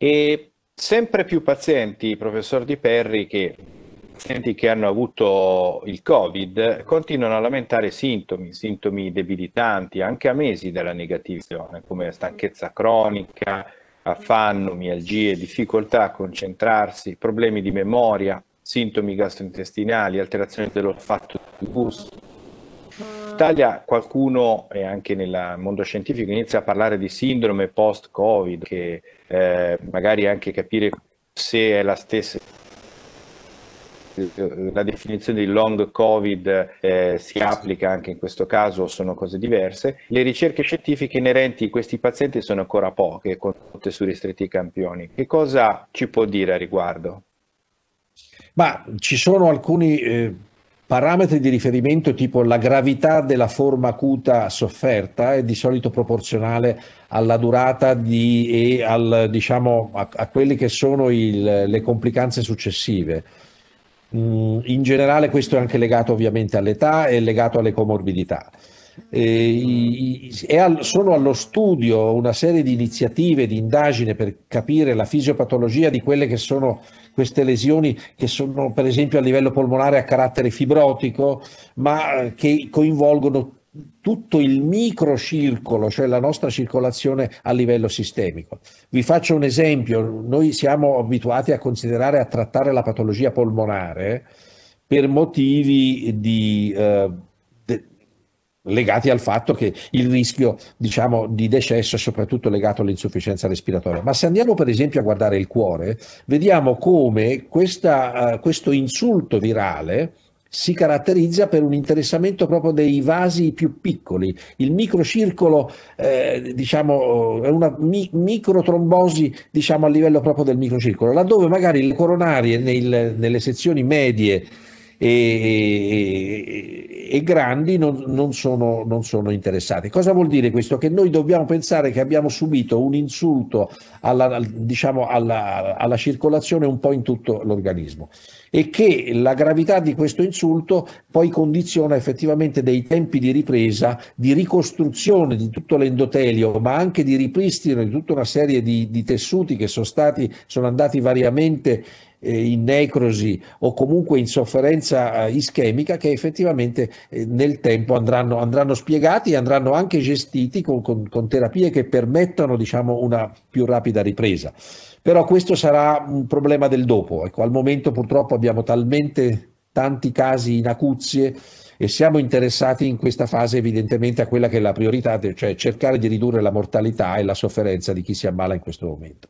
E sempre più pazienti, professor Di Perri, che pazienti che hanno avuto il Covid continuano a lamentare sintomi, sintomi debilitanti anche a mesi dalla negativazione, come stanchezza cronica, affanno, mialgie, difficoltà a concentrarsi, problemi di memoria, sintomi gastrointestinali, alterazioni dell'olfatto di gusto, in Italia qualcuno, e anche nel mondo scientifico, inizia a parlare di sindrome post-Covid, che eh, magari anche capire se è la stessa la definizione di long covid eh, si applica anche in questo caso, o sono cose diverse. Le ricerche scientifiche inerenti a questi pazienti sono ancora poche, condotte su ristretti campioni. Che cosa ci può dire a riguardo? Ma ci sono alcuni eh, Parametri di riferimento tipo la gravità della forma acuta sofferta è di solito proporzionale alla durata di, e al, diciamo, a, a quelle che sono il, le complicanze successive. Mm, in generale questo è anche legato ovviamente all'età e legato alle comorbidità. Eh, al, sono allo studio una serie di iniziative, di indagine per capire la fisiopatologia di quelle che sono queste lesioni che sono per esempio a livello polmonare a carattere fibrotico, ma eh, che coinvolgono tutto il microcircolo, cioè la nostra circolazione a livello sistemico. Vi faccio un esempio, noi siamo abituati a considerare, a trattare la patologia polmonare per motivi di... Eh, legati al fatto che il rischio diciamo, di decesso è soprattutto legato all'insufficienza respiratoria. Ma se andiamo per esempio a guardare il cuore, vediamo come questa, uh, questo insulto virale si caratterizza per un interessamento proprio dei vasi più piccoli. Il microcircolo, eh, diciamo, è una mi- microtrombosi diciamo, a livello proprio del microcircolo, laddove magari le coronarie nel, nelle sezioni medie e, e, e grandi non, non, sono, non, sono, interessati. Cosa vuol dire questo? Che noi dobbiamo pensare che abbiamo subito un insulto alla, diciamo, alla, alla circolazione un po' in tutto l'organismo e che la gravità di questo insulto poi condiziona effettivamente dei tempi di ripresa, di ricostruzione di tutto l'endotelio, ma anche di ripristino di tutta una serie di, di tessuti che sono, stati, sono andati variamente eh, in necrosi o comunque in sofferenza eh, ischemica che effettivamente eh, nel tempo andranno, andranno spiegati e andranno anche gestiti con, con, con terapie che permettano diciamo, una più rapida ripresa. Però questo sarà un problema del dopo. Ecco, al momento purtroppo abbiamo talmente tanti casi in acuzie e siamo interessati in questa fase evidentemente a quella che è la priorità, cioè cercare di ridurre la mortalità e la sofferenza di chi si ammala in questo momento.